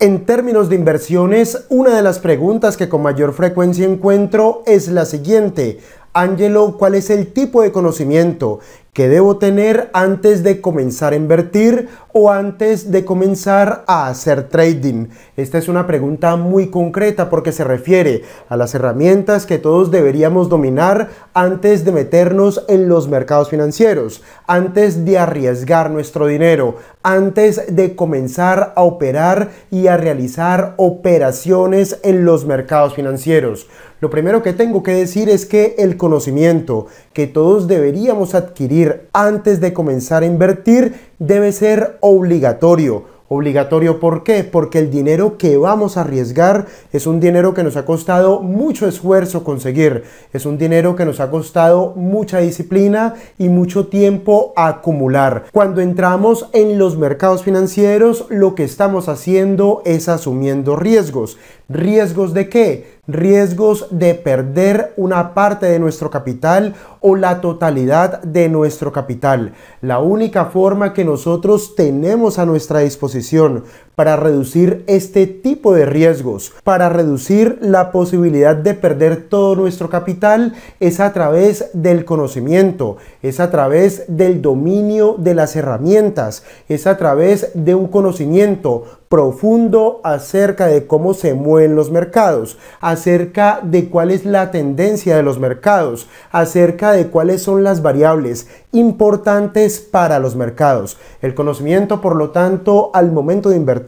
En términos de inversiones, una de las preguntas que con mayor frecuencia encuentro es la siguiente. Ángelo, ¿cuál es el tipo de conocimiento que debo tener antes de comenzar a invertir antes de comenzar a hacer trading? Esta es una pregunta muy concreta porque se refiere a las herramientas que todos deberíamos dominar antes de meternos en los mercados financieros, antes de arriesgar nuestro dinero, antes de comenzar a operar y a realizar operaciones en los mercados financieros. Lo primero que tengo que decir es que el conocimiento que todos deberíamos adquirir antes de comenzar a invertir debe ser obligatorio. Obligatorio, ¿por qué? Porque el dinero que vamos a arriesgar es un dinero que nos ha costado mucho esfuerzo conseguir, es un dinero que nos ha costado mucha disciplina y mucho tiempo acumular. Cuando entramos en los mercados financieros, lo que estamos haciendo es asumiendo riesgos, ¿Riesgos de qué? Riesgos de perder una parte de nuestro capital o la totalidad de nuestro capital. La única forma que nosotros tenemos a nuestra disposición para reducir este tipo de riesgos, para reducir la posibilidad de perder todo nuestro capital, es a través del conocimiento, es a través del dominio de las herramientas, es a través de un conocimiento profundo acerca de cómo se mueven los mercados, acerca de cuál es la tendencia de los mercados, acerca de cuáles son las variables importantes para los mercados. El conocimiento, por lo tanto, al momento de invertir,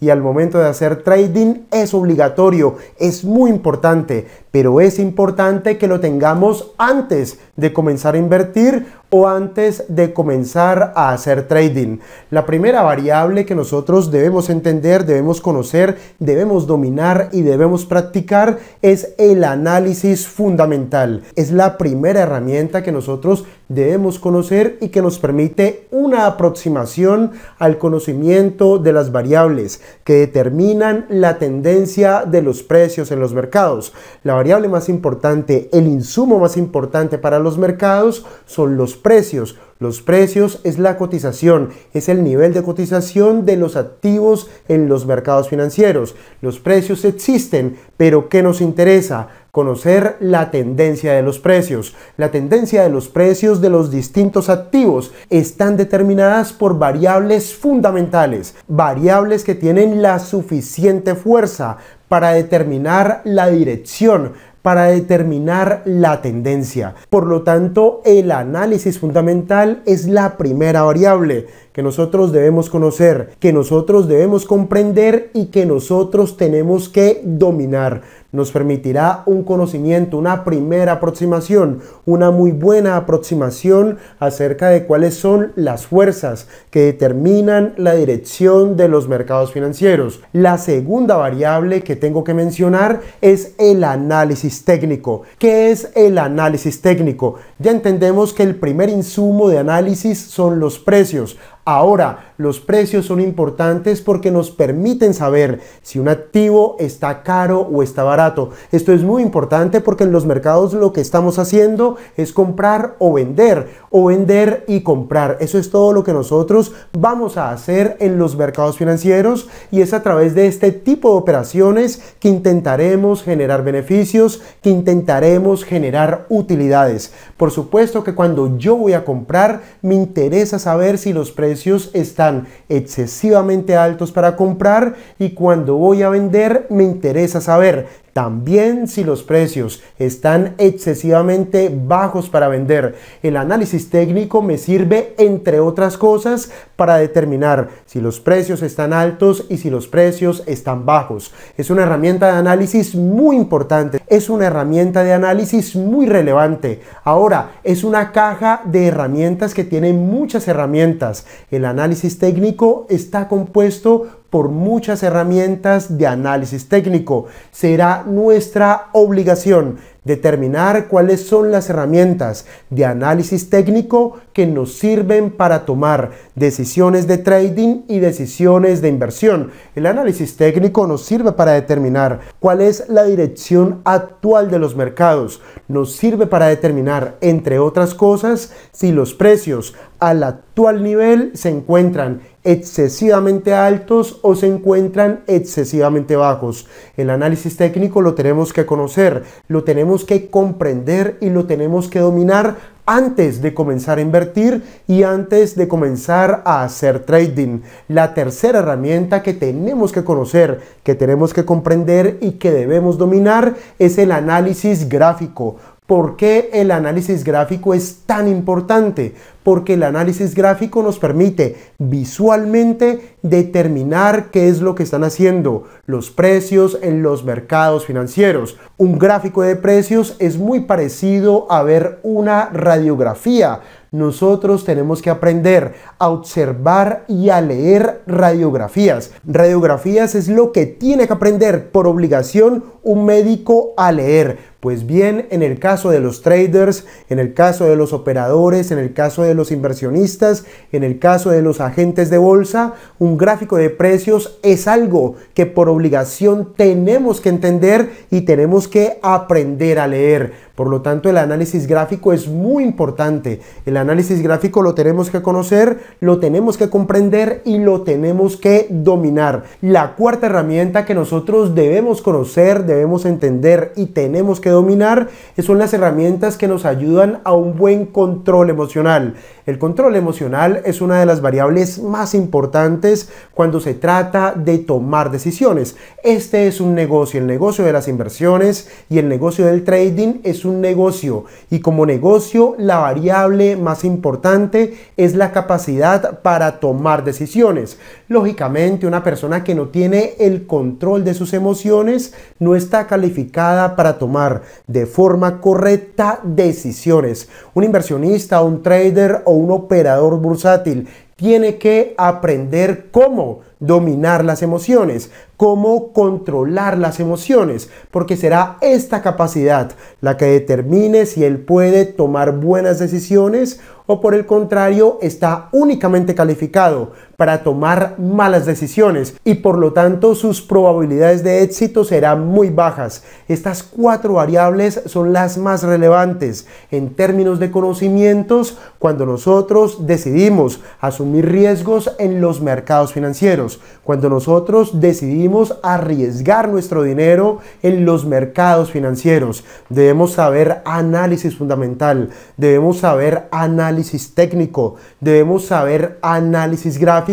y al momento de hacer trading es obligatorio, es muy importante, pero es importante que lo tengamos antes de comenzar a invertir o antes de comenzar a hacer trading. La primera variable que nosotros debemos entender, debemos conocer, debemos dominar y debemos practicar es el análisis fundamental. Es la primera herramienta que nosotros debemos conocer y que nos permite una aproximación al conocimiento de las variables que determinan la tendencia de los precios en los mercados. La variable más importante, el insumo más importante para los mercados son los precios. Los precios es la cotización, es el nivel de cotización de los activos en los mercados financieros. Los precios existen, pero ¿qué nos interesa? Conocer la tendencia de los precios. La tendencia de los precios de los distintos activos están determinadas por variables fundamentales, variables que tienen la suficiente fuerza para determinar la dirección, para determinar la tendencia. Por lo tanto, el análisis fundamental es la primera variable que nosotros debemos conocer, que nosotros debemos comprender y que nosotros tenemos que dominar. Nos permitirá un conocimiento, una primera aproximación, una muy buena aproximación acerca de cuáles son las fuerzas que determinan la dirección de los mercados financieros. La segunda variable que tengo que mencionar es el análisis técnico. ¿Qué es el análisis técnico? Ya entendemos que el primer insumo de análisis son los precios. Ahora, los precios son importantes porque nos permiten saber si un activo está caro o está barato. Esto es muy importante porque en los mercados lo que estamos haciendo es comprar o vender o vender y comprar. Eso es todo lo que nosotros vamos a hacer en los mercados financieros y es a través de este tipo de operaciones que intentaremos generar beneficios, que intentaremos generar utilidades. Por supuesto que cuando yo voy a comprar me interesa saber si los precios están excesivamente altos para comprar y cuando voy a vender me interesa saber también si los precios están excesivamente bajos para vender. El análisis técnico me sirve, entre otras cosas, para determinar si los precios están altos y si los precios están bajos. Es una herramienta de análisis muy importante es una herramienta de análisis muy relevante. Ahora, es una caja de herramientas que tiene muchas herramientas. El análisis técnico está compuesto por muchas herramientas de análisis técnico. Será nuestra obligación determinar cuáles son las herramientas de análisis técnico que nos sirven para tomar decisiones de trading y decisiones de inversión. El análisis técnico nos sirve para determinar cuál es la dirección actual de los mercados, nos sirve para determinar, entre otras cosas, si los precios al actual nivel se encuentran excesivamente altos o se encuentran excesivamente bajos. El análisis técnico lo tenemos que conocer, lo tenemos que comprender y lo tenemos que dominar antes de comenzar a invertir y antes de comenzar a hacer trading. La tercera herramienta que tenemos que conocer, que tenemos que comprender y que debemos dominar es el análisis gráfico ¿Por qué el análisis gráfico es tan importante? Porque el análisis gráfico nos permite visualmente determinar qué es lo que están haciendo los precios en los mercados financieros. Un gráfico de precios es muy parecido a ver una radiografía nosotros tenemos que aprender a observar y a leer radiografías. Radiografías es lo que tiene que aprender por obligación un médico a leer. Pues bien, en el caso de los traders, en el caso de los operadores, en el caso de los inversionistas, en el caso de los agentes de bolsa, un gráfico de precios es algo que por obligación tenemos que entender y tenemos que aprender a leer. Por lo tanto, el análisis gráfico es muy importante análisis gráfico lo tenemos que conocer, lo tenemos que comprender y lo tenemos que dominar. La cuarta herramienta que nosotros debemos conocer, debemos entender y tenemos que dominar son las herramientas que nos ayudan a un buen control emocional. El control emocional es una de las variables más importantes cuando se trata de tomar decisiones. Este es un negocio, el negocio de las inversiones y el negocio del trading es un negocio y como negocio la variable más importante es la capacidad para tomar decisiones. Lógicamente, una persona que no tiene el control de sus emociones no está calificada para tomar de forma correcta decisiones. Un inversionista, un trader o un operador bursátil tiene que aprender cómo dominar las emociones, cómo controlar las emociones, porque será esta capacidad la que determine si él puede tomar buenas decisiones o por el contrario está únicamente calificado para tomar malas decisiones y por lo tanto sus probabilidades de éxito serán muy bajas. Estas cuatro variables son las más relevantes en términos de conocimientos cuando nosotros decidimos asumir riesgos en los mercados financieros, cuando nosotros decidimos arriesgar nuestro dinero en los mercados financieros. Debemos saber análisis fundamental, debemos saber análisis técnico, debemos saber análisis gráfico,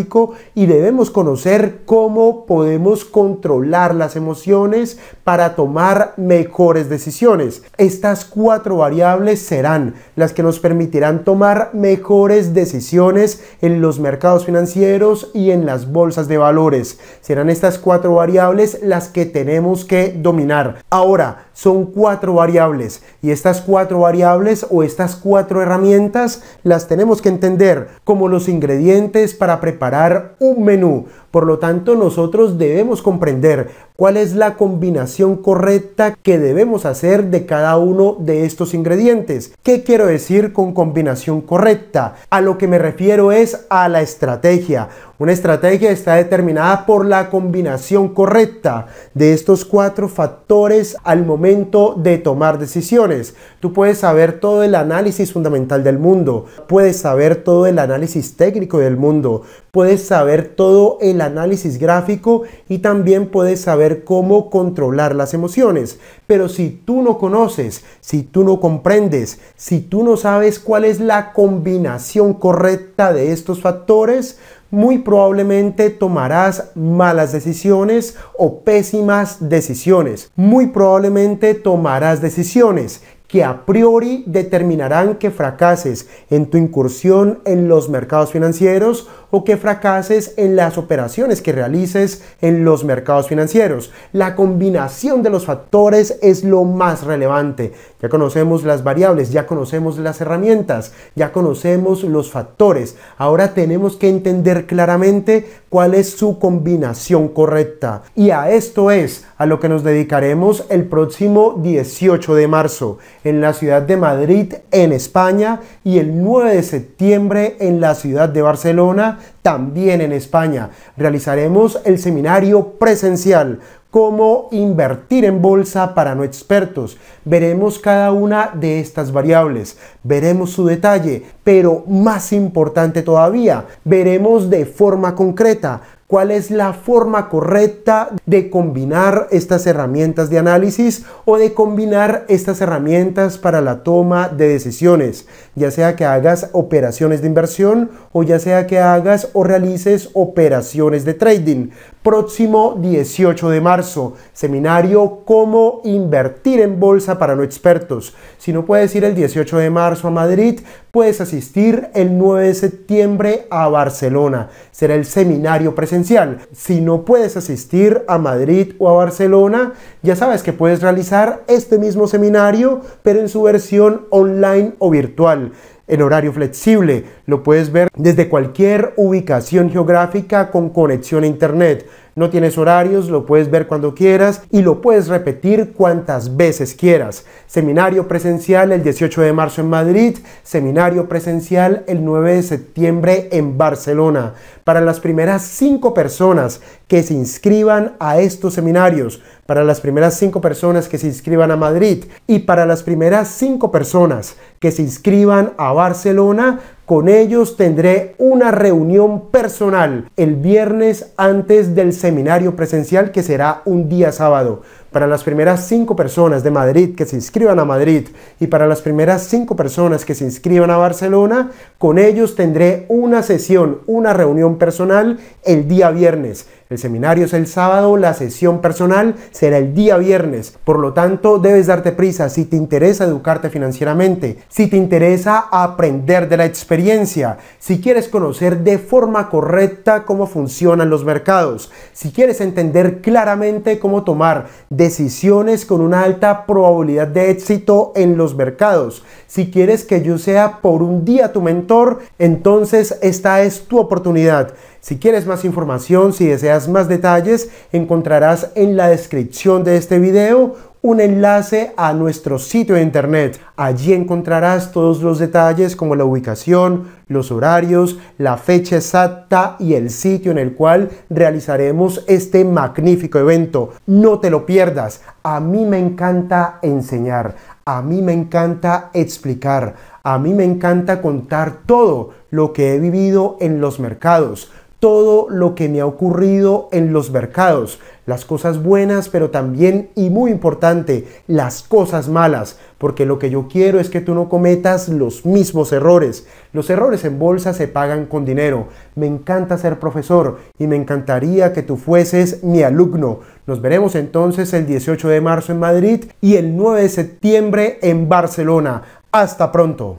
y debemos conocer cómo podemos controlar las emociones para tomar mejores decisiones. Estas cuatro variables serán las que nos permitirán tomar mejores decisiones en los mercados financieros y en las bolsas de valores. Serán estas cuatro variables las que tenemos que dominar. Ahora, son cuatro variables y estas cuatro variables o estas cuatro herramientas las tenemos que entender como los ingredientes para preparar preparar un menú por lo tanto, nosotros debemos comprender cuál es la combinación correcta que debemos hacer de cada uno de estos ingredientes. ¿Qué quiero decir con combinación correcta? A lo que me refiero es a la estrategia. Una estrategia está determinada por la combinación correcta de estos cuatro factores al momento de tomar decisiones. Tú puedes saber todo el análisis fundamental del mundo, puedes saber todo el análisis técnico del mundo, puedes saber todo el análisis gráfico y también puedes saber cómo controlar las emociones. Pero si tú no conoces, si tú no comprendes, si tú no sabes cuál es la combinación correcta de estos factores, muy probablemente tomarás malas decisiones o pésimas decisiones. Muy probablemente tomarás decisiones que a priori determinarán que fracases en tu incursión en los mercados financieros o que fracases en las operaciones que realices en los mercados financieros. La combinación de los factores es lo más relevante. Ya conocemos las variables, ya conocemos las herramientas, ya conocemos los factores. Ahora tenemos que entender claramente cuál es su combinación correcta. Y a esto es a lo que nos dedicaremos el próximo 18 de marzo en la ciudad de Madrid, en España, y el 9 de septiembre en la ciudad de Barcelona también en España. Realizaremos el seminario presencial cómo invertir en bolsa para no expertos. Veremos cada una de estas variables, veremos su detalle, pero más importante todavía, veremos de forma concreta cuál es la forma correcta de combinar estas herramientas de análisis o de combinar estas herramientas para la toma de decisiones, ya sea que hagas operaciones de inversión o ya sea que hagas o realices operaciones de trading próximo 18 de marzo. Seminario Cómo invertir en bolsa para no expertos. Si no puedes ir el 18 de marzo a Madrid, puedes asistir el 9 de septiembre a Barcelona. Será el seminario presencial. Si no puedes asistir a Madrid o a Barcelona, ya sabes que puedes realizar este mismo seminario, pero en su versión online o virtual en horario flexible. Lo puedes ver desde cualquier ubicación geográfica con conexión a Internet. No tienes horarios, lo puedes ver cuando quieras y lo puedes repetir cuantas veces quieras. Seminario presencial el 18 de marzo en Madrid, seminario presencial el 9 de septiembre en Barcelona. Para las primeras cinco personas que se inscriban a estos seminarios, para las primeras cinco personas que se inscriban a Madrid y para las primeras cinco personas que se inscriban a Barcelona, con ellos tendré una reunión personal el viernes antes del seminario presencial que será un día sábado. Para las primeras cinco personas de Madrid que se inscriban a Madrid y para las primeras cinco personas que se inscriban a Barcelona, con ellos tendré una sesión, una reunión personal el día viernes. El seminario es el sábado, la sesión personal será el día viernes. Por lo tanto, debes darte prisa si te interesa educarte financieramente, si te interesa aprender de la experiencia, si quieres conocer de forma correcta cómo funcionan los mercados, si quieres entender claramente cómo tomar decisiones con una alta probabilidad de éxito en los mercados. Si quieres que yo sea por un día tu mentor, entonces esta es tu oportunidad. Si quieres más información, si deseas más detalles, encontrarás en la descripción de este video un enlace a nuestro sitio de internet. Allí encontrarás todos los detalles como la ubicación, los horarios, la fecha exacta y el sitio en el cual realizaremos este magnífico evento. No te lo pierdas. A mí me encanta enseñar, a mí me encanta explicar, a mí me encanta contar todo lo que he vivido en los mercados todo lo que me ha ocurrido en los mercados, las cosas buenas, pero también, y muy importante, las cosas malas, porque lo que yo quiero es que tú no cometas los mismos errores. Los errores en bolsa se pagan con dinero. Me encanta ser profesor y me encantaría que tú fueses mi alumno. Nos veremos entonces el 18 de marzo en Madrid y el 9 de septiembre en Barcelona. Hasta pronto.